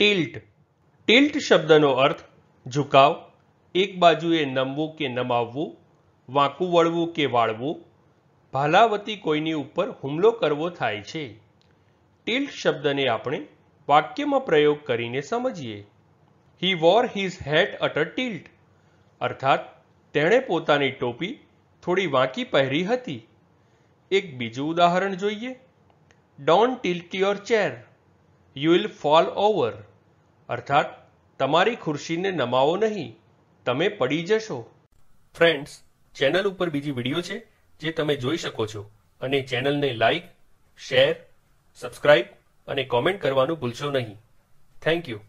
tilt tilt શબ્દનો અર્થ ઝુકાવ એક બાજુએ નમવું કે નમાવવું વાંકું વળવું કે વાળવું ભાલાવતી કોઈની ઉપર હુમલો કરવો થાય છે ટિલ્ટ શબ્દને આપણે વાક્યમાં પ્રયોગ કરીને સમજીએ he wore his hat at a tilt અર્થાત તેણે પોતાની ટોપી થોડી વાંકી પહેરી હતી એક બીજું ઉદાહરણ જોઈએ don't tilt your chair you will fall over અર્થાત તમારી ખુરશીને નમાવો નહીં તમે પડી જશો ફ્રેન્ડ્સ ચેનલ ઉપર બીજી વિડીયો છે જે તમે જોઈ શકો છો અને ચેનલને લાઈક શેર સબસ્ક્રાઇબ અને કોમેન્ટ કરવાનું ભૂલશો નહીં થેન્ક યુ